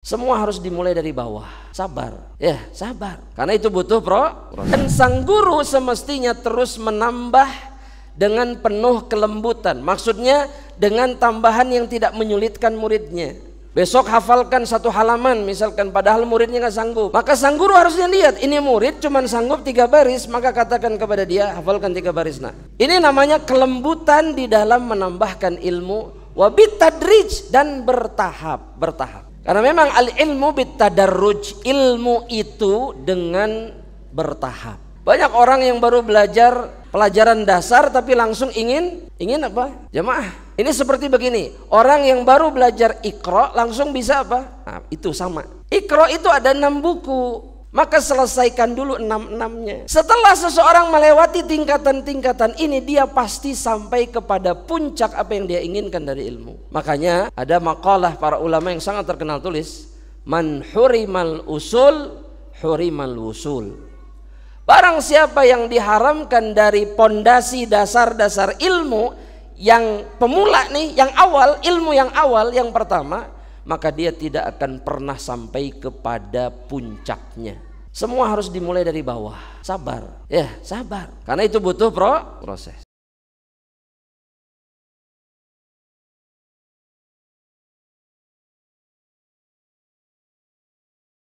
Semua harus dimulai dari bawah. Sabar. Ya, sabar. Karena itu butuh pro. Dan sang guru semestinya terus menambah dengan penuh kelembutan. Maksudnya dengan tambahan yang tidak menyulitkan muridnya. Besok hafalkan satu halaman misalkan padahal muridnya nggak sanggup. Maka sang guru harusnya lihat ini murid cuman sanggup tiga baris maka katakan kepada dia hafalkan tiga baris nah. Ini namanya kelembutan di dalam menambahkan ilmu Wabit tadrij dan bertahap, bertahap. Karena memang al ilmu bitadarruj ilmu itu dengan bertahap. Banyak orang yang baru belajar pelajaran dasar tapi langsung ingin ingin apa? jemaah Ini seperti begini, orang yang baru belajar ikro langsung bisa apa? Nah, itu sama. Ikro itu ada enam buku. Maka selesaikan dulu enam-enamnya. Setelah seseorang melewati tingkatan-tingkatan ini, dia pasti sampai kepada puncak apa yang dia inginkan dari ilmu. Makanya ada makalah para ulama yang sangat terkenal tulis, Man hurimal usul, hurimal usul. Barang siapa yang diharamkan dari pondasi dasar-dasar ilmu yang pemula nih, yang awal, ilmu yang awal, yang pertama, maka dia tidak akan pernah sampai kepada puncaknya. Semua harus dimulai dari bawah. Sabar. Ya, sabar. Karena itu butuh pro proses.